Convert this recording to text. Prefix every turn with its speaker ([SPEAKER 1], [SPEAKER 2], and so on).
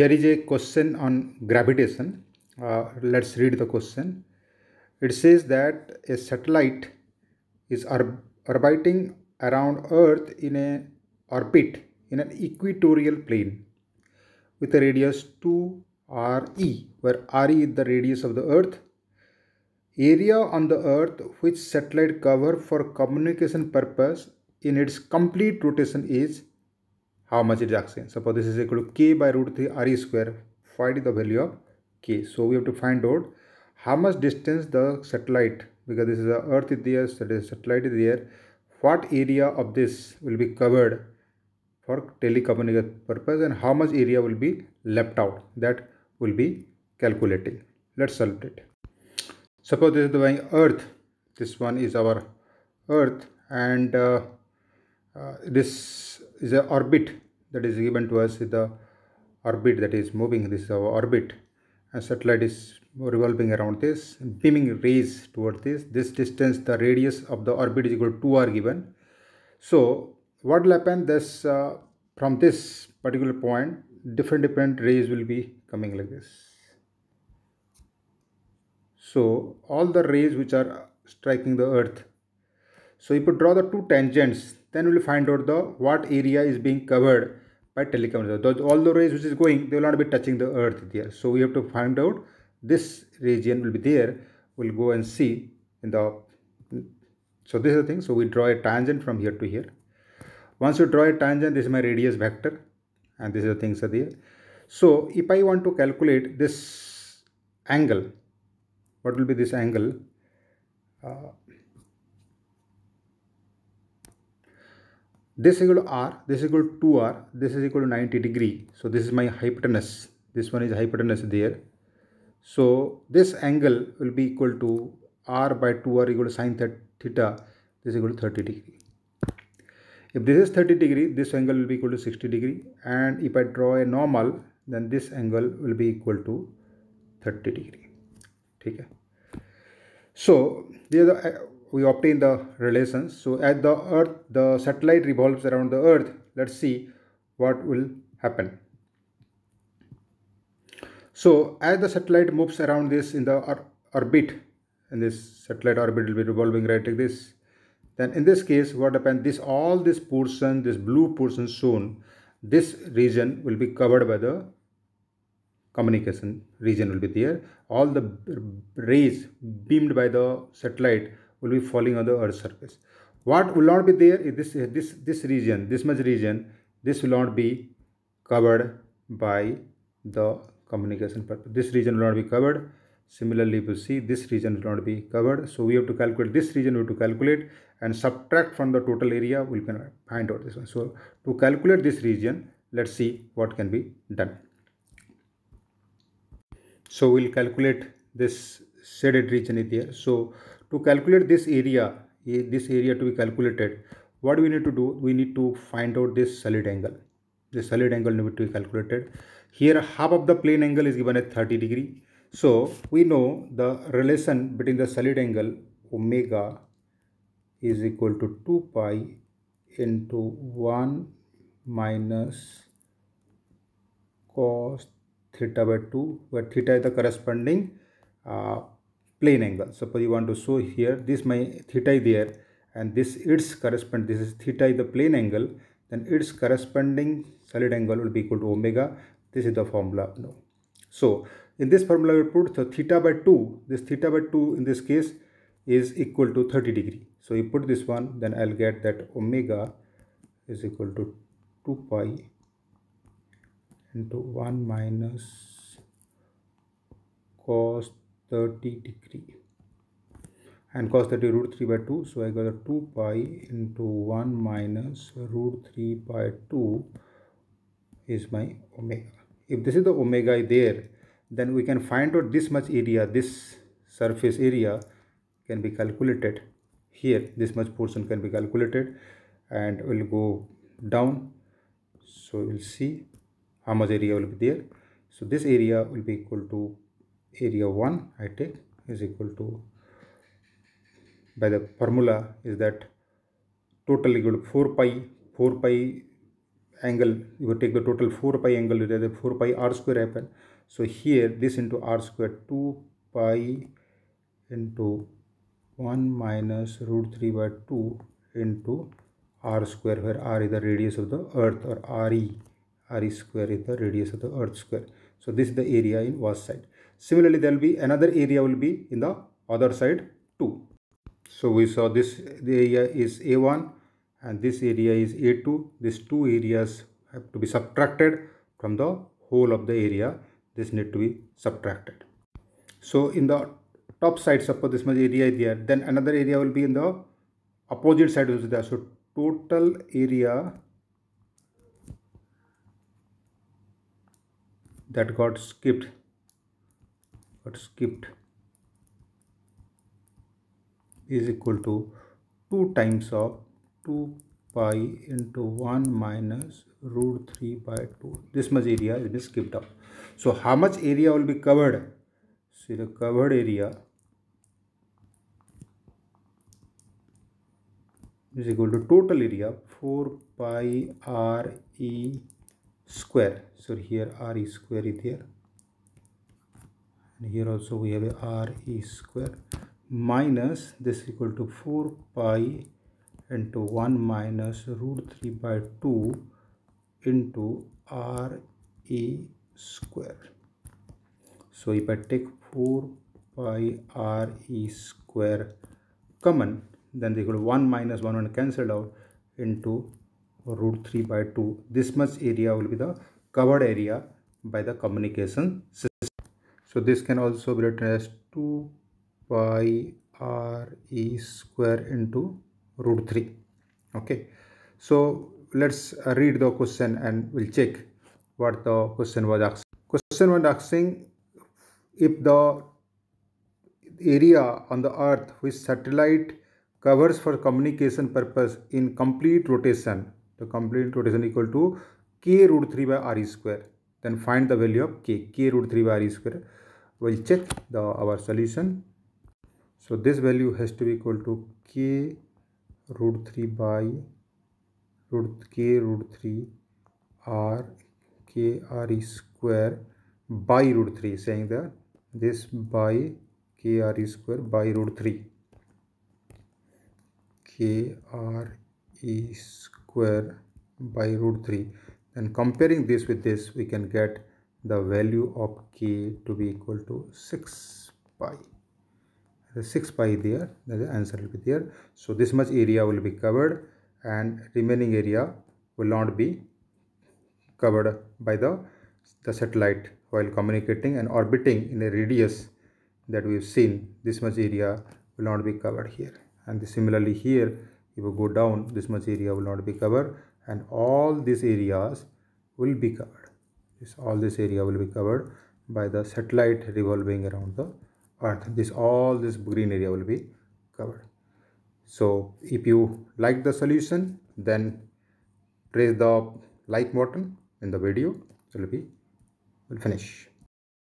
[SPEAKER 1] here is a question on gravitation. Uh, let's read the question. It says that a satellite is orbiting around Earth in a orbit in an equatorial plane with a radius 2RE, where RE is the radius of the Earth. Area on the Earth which satellite cover for communication purpose in its complete rotation is how much it is asking. Suppose this is equal to k by root 3 r square, find the value of k. So we have to find out how much distance the satellite, because this is the earth is there, so the satellite is there, what area of this will be covered for telecommunication purpose and how much area will be left out that will be calculated. Let's solve it. Suppose this is the earth, this one is our earth and uh, uh, this is the orbit that is given to us is the orbit that is moving. This is our orbit. A satellite is revolving around this, beaming rays towards this. This distance, the radius of the orbit is equal to 2 r given. So what will happen? This uh, from this particular point, different different rays will be coming like this. So all the rays which are striking the earth. So if you draw the two tangents then we will find out the what area is being covered by those All the rays which is going, they will not be touching the earth there. So we have to find out this region will be there. We'll go and see in the so this is the thing. So we draw a tangent from here to here. Once you draw a tangent, this is my radius vector, and this is the things are there. So if I want to calculate this angle, what will be this angle? Uh, this equal to r this equal to 2r this is equal to 90 degree so this is my hypotenuse this one is hypotenuse there so this angle will be equal to r by 2r equal to sine theta this is equal to 30 degree if this is 30 degree this angle will be equal to 60 degree and if I draw a normal then this angle will be equal to 30 degree Okay. so these are the we obtain the relations. So as the earth, the satellite revolves around the earth, let's see what will happen. So as the satellite moves around this in the orbit, and this satellite orbit will be revolving right like this, then in this case what happens, this all this portion, this blue portion shown, this region will be covered by the communication region will be there all the rays beamed by the satellite will be falling on the Earth's surface. What will not be there is this, this, this region, this much region, this will not be covered by the communication purpose. This region will not be covered. Similarly, we see this region will not be covered. So we have to calculate this region, we have to calculate and subtract from the total area, we can find out this one. So to calculate this region, let's see what can be done. So we'll calculate this shaded region is there. So to calculate this area eh, this area to be calculated what we need to do we need to find out this solid angle the solid angle need to be calculated here half of the plane angle is given at 30 degree so we know the relation between the solid angle omega is equal to 2 pi into 1 minus cos theta by 2 where theta is the corresponding uh, plane angle suppose you want to show here this my theta is there and this its correspond this is theta is the plane angle then its corresponding solid angle will be equal to omega this is the formula no so in this formula we put the theta by 2 this theta by 2 in this case is equal to 30 degree so you put this one then i'll get that omega is equal to 2 pi into 1 minus cos 30 degree and cos 30 root 3 by 2 so I got the 2 pi into 1 minus root 3 by 2 is my omega if this is the omega there then we can find out this much area this surface area can be calculated here this much portion can be calculated and will go down so we'll see how much area will be there so this area will be equal to area 1 I take is equal to by the formula is that total equal to 4 pi 4 pi angle you will take the total 4 pi angle the 4 pi r square happen so here this into r square 2 pi into 1 minus root 3 by 2 into r square where r is the radius of the earth or re re square is the radius of the earth square so this is the area in was side Similarly, there will be another area will be in the other side too. So we saw this area is A1 and this area is A2. These two areas have to be subtracted from the whole of the area. This need to be subtracted. So in the top side, suppose this much area is there, then another area will be in the opposite side which is there. So total area that got skipped but skipped is equal to 2 times of 2 pi into 1 minus root 3 by 2 this much area is skipped up so how much area will be covered see the covered area is equal to total area 4 pi r e square so here r e square is there and here also we have a r e square minus this equal to 4 pi into 1 minus root 3 by 2 into r e square so if i take 4 pi r e square common then they equal to 1 minus 1 and cancelled out into root 3 by 2 this much area will be the covered area by the communication system so this can also be written as 2 pi r e square into root 3 okay so let's read the question and we'll check what the question was asking question was asking if the area on the earth which satellite covers for communication purpose in complete rotation the complete rotation equal to k root 3 by r e square then find the value of k k root 3 by r e square we check the our solution so this value has to be equal to k root 3 by root k root 3 r k r square by root 3 saying that this by k r square by root 3 k r e square by root 3 and comparing this with this we can get the value of k to be equal to 6 pi. The 6 pi there, the answer will be there. So this much area will be covered and remaining area will not be covered by the, the satellite while communicating and orbiting in a radius that we've seen. This much area will not be covered here. And similarly here, if you go down, this much area will not be covered and all these areas will be covered this all this area will be covered by the satellite revolving around the earth this all this green area will be covered so if you like the solution then press the like button in the video it will be will finish